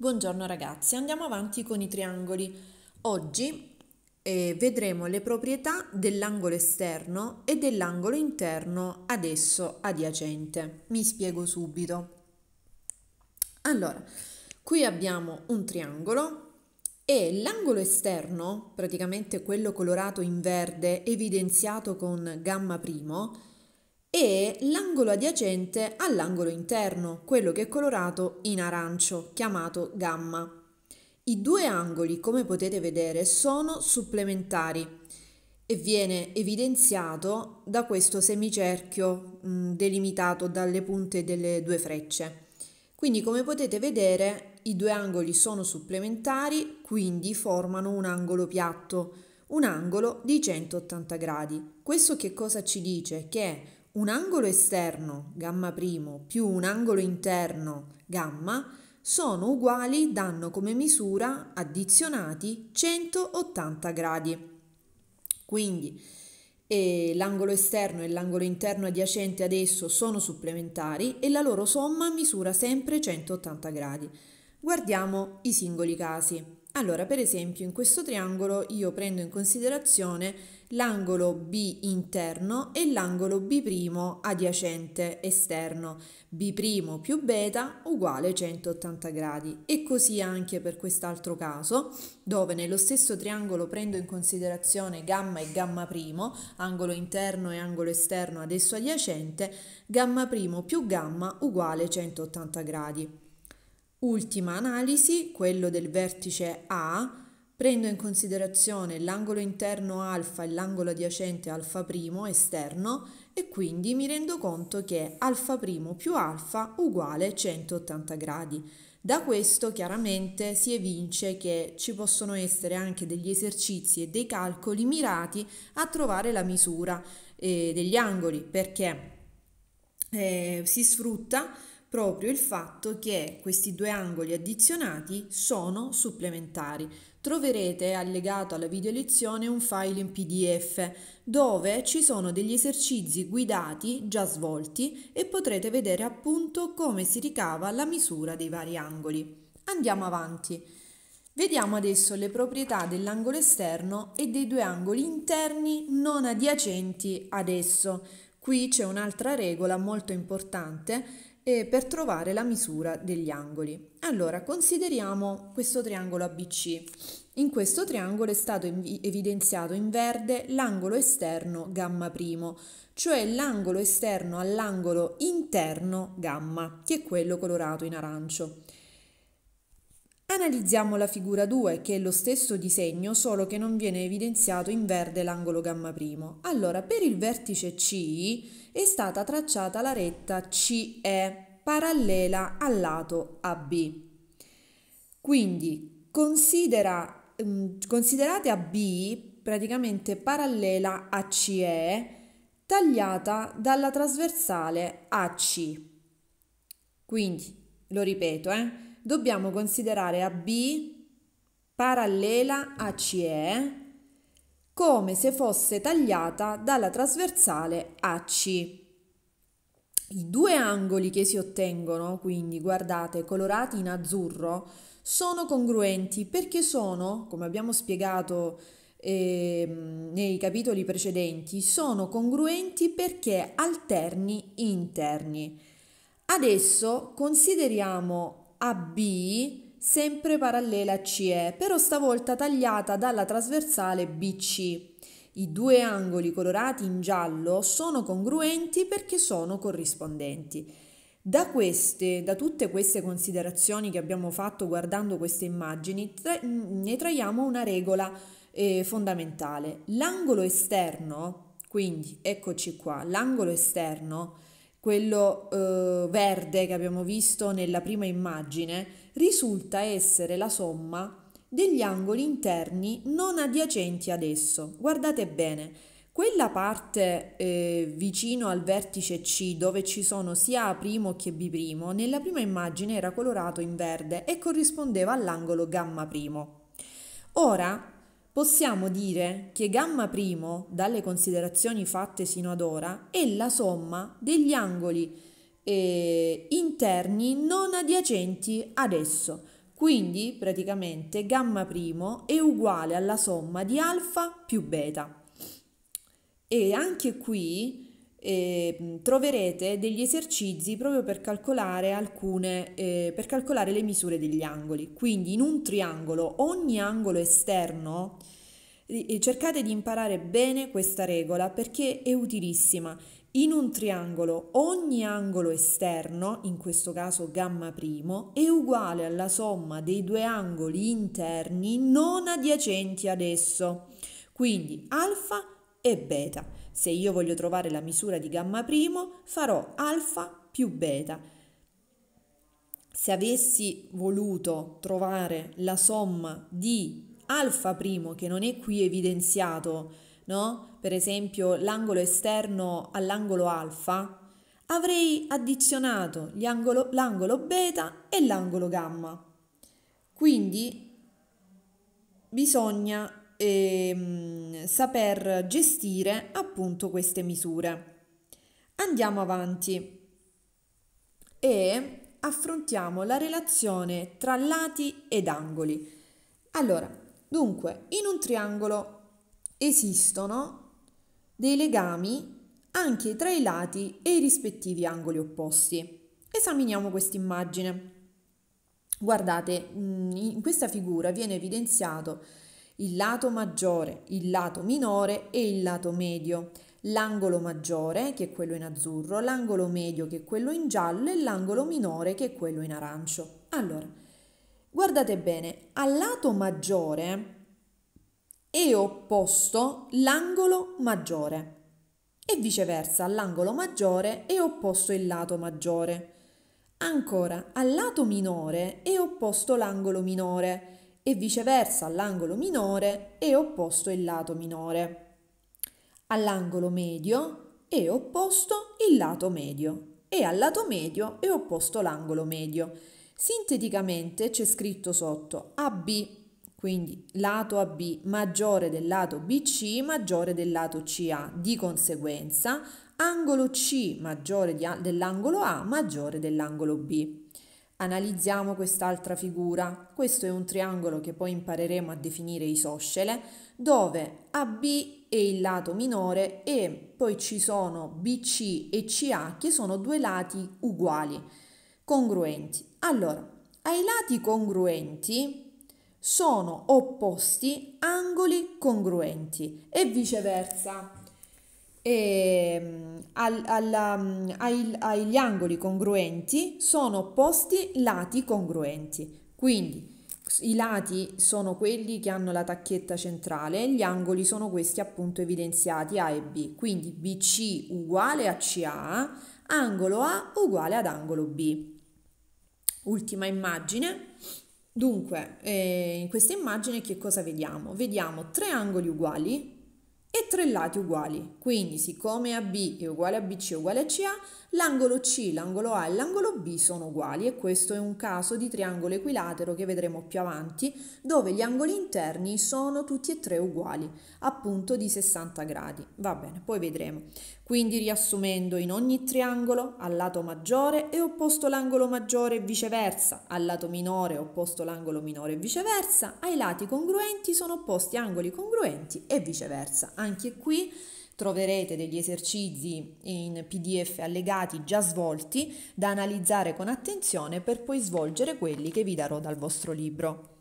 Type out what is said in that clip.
Buongiorno ragazzi, andiamo avanti con i triangoli. Oggi eh, vedremo le proprietà dell'angolo esterno e dell'angolo interno ad esso adiacente. Mi spiego subito. Allora, qui abbiamo un triangolo e l'angolo esterno, praticamente quello colorato in verde evidenziato con gamma primo, e l'angolo adiacente all'angolo interno, quello che è colorato in arancio, chiamato gamma. I due angoli, come potete vedere, sono supplementari e viene evidenziato da questo semicerchio mh, mm, delimitato dalle punte delle due frecce. Quindi come potete vedere i due angoli sono supplementari, quindi formano un angolo piatto, un angolo di 180 gradi. Questo che cosa ci dice? Che un angolo esterno, gamma primo, più un angolo interno, gamma, sono uguali, danno come misura addizionati 180 gradi. Quindi eh, l'angolo esterno e l'angolo interno adiacente ad esso sono supplementari e la loro somma misura sempre 180 gradi. Guardiamo i singoli casi. Allora, per esempio, in questo triangolo io prendo in considerazione l'angolo B interno e l'angolo B' adiacente esterno, B' più beta uguale 180 gradi. E così anche per quest'altro caso, dove nello stesso triangolo prendo in considerazione gamma e gamma primo, angolo interno e angolo esterno adesso adiacente, gamma primo più gamma uguale 180 gradi. Ultima analisi, quello del vertice A, Prendo in considerazione l'angolo interno alfa e l'angolo adiacente alfa primo esterno e quindi mi rendo conto che alfa primo più alfa uguale 180 gradi. Da questo chiaramente si evince che ci possono essere anche degli esercizi e dei calcoli mirati a trovare la misura eh, degli angoli perché eh, si sfrutta proprio il fatto che questi due angoli addizionati sono supplementari. Troverete allegato alla video lezione un file in PDF dove ci sono degli esercizi guidati già svolti e potrete vedere appunto come si ricava la misura dei vari angoli. Andiamo avanti. Vediamo adesso le proprietà dell'angolo esterno e dei due angoli interni non adiacenti ad esso. Qui c'è un'altra regola molto importante eh, per trovare la misura degli angoli. Allora, consideriamo questo triangolo ABC. In questo triangolo è stato evidenziato in verde l'angolo esterno gamma primo, cioè l'angolo esterno all'angolo interno gamma, che è quello colorato in arancio. Analizziamo la figura 2, che è lo stesso disegno, solo che non viene evidenziato in verde l'angolo gamma primo. Allora, per il vertice C è stata tracciata la retta CE parallela al lato AB. Quindi considera, mm, considerate AB praticamente parallela a CE tagliata dalla trasversale AC. Quindi, lo ripeto, eh? dobbiamo considerare AB parallela a CE come se fosse tagliata dalla trasversale AC. I due angoli che si ottengono, quindi guardate, colorati in azzurro, sono congruenti perché sono, come abbiamo spiegato eh, nei capitoli precedenti, sono congruenti perché alterni interni. Adesso consideriamo AB sempre parallela a CE, però stavolta tagliata dalla trasversale BC. I due angoli colorati in giallo sono congruenti perché sono corrispondenti. Da queste, da tutte queste considerazioni che abbiamo fatto guardando queste immagini, tra, ne traiamo una regola eh, fondamentale. L'angolo esterno, quindi eccoci qua, l'angolo esterno quello eh, verde che abbiamo visto nella prima immagine, risulta essere la somma degli angoli interni non adiacenti ad esso. Guardate bene, quella parte eh, vicino al vertice C dove ci sono sia A' che B', nella prima immagine era colorato in verde e corrispondeva all'angolo gamma'. Ora possiamo dire che gamma primo, dalle considerazioni fatte sino ad ora, è la somma degli angoli eh, interni non adiacenti ad esso. Quindi praticamente gamma primo è uguale alla somma di alfa più beta. E anche qui eh, troverete degli esercizi proprio per calcolare alcune eh, per calcolare le misure degli angoli quindi in un triangolo ogni angolo esterno cercate di imparare bene questa regola perché è utilissima in un triangolo ogni angolo esterno in questo caso gamma primo è uguale alla somma dei due angoli interni non adiacenti ad esso quindi alfa e beta. Se io voglio trovare la misura di gamma primo, farò alfa più beta. Se avessi voluto trovare la somma di alfa primo, che non è qui evidenziato, no? per esempio l'angolo esterno all'angolo alfa, avrei addizionato angolo, l'angolo beta e l'angolo gamma. Quindi bisogna e, ehm, saper gestire appunto queste misure. Andiamo avanti e affrontiamo la relazione tra lati ed angoli. Allora, dunque, in un triangolo esistono dei legami anche tra i lati e i rispettivi angoli opposti. Esaminiamo questa immagine. Guardate, mm, in questa figura viene evidenziato il lato maggiore, il lato minore e il lato medio. L'angolo maggiore, che è quello in azzurro, l'angolo medio, che è quello in giallo, e l'angolo minore, che è quello in arancio. Allora, guardate bene, al lato maggiore è opposto l'angolo maggiore e viceversa all'angolo maggiore è opposto il lato maggiore. Ancora, al lato minore è opposto l'angolo minore e viceversa all'angolo minore è opposto il lato minore. All'angolo medio è opposto il lato medio e al lato medio è opposto l'angolo medio. Sinteticamente c'è scritto sotto AB, quindi lato AB maggiore del lato BC maggiore del lato CA, di conseguenza angolo C maggiore dell'angolo A maggiore dell'angolo B. Analizziamo quest'altra figura. Questo è un triangolo che poi impareremo a definire isoscele, dove AB è il lato minore e poi ci sono BC e CA che sono due lati uguali, congruenti. Allora, ai lati congruenti sono opposti angoli congruenti e viceversa e ehm, al, alla, ai, agli angoli congruenti sono posti lati congruenti. Quindi i lati sono quelli che hanno la tacchetta centrale, gli angoli sono questi appunto evidenziati A e B. Quindi BC uguale a CA, angolo A uguale ad angolo B. Ultima immagine. Dunque, eh, in questa immagine che cosa vediamo? Vediamo tre angoli uguali, e tre lati uguali. Quindi siccome AB è uguale a BC uguale a CA, l'angolo C, l'angolo A e l'angolo B sono uguali e questo è un caso di triangolo equilatero che vedremo più avanti, dove gli angoli interni sono tutti e tre uguali, appunto di 60 gradi. Va bene, poi vedremo. Quindi riassumendo, in ogni triangolo al lato maggiore è opposto l'angolo maggiore e viceversa, al lato minore è opposto l'angolo minore e viceversa, ai lati congruenti sono opposti angoli congruenti e viceversa. Anche qui troverete degli esercizi in PDF allegati già svolti da analizzare con attenzione per poi svolgere quelli che vi darò dal vostro libro.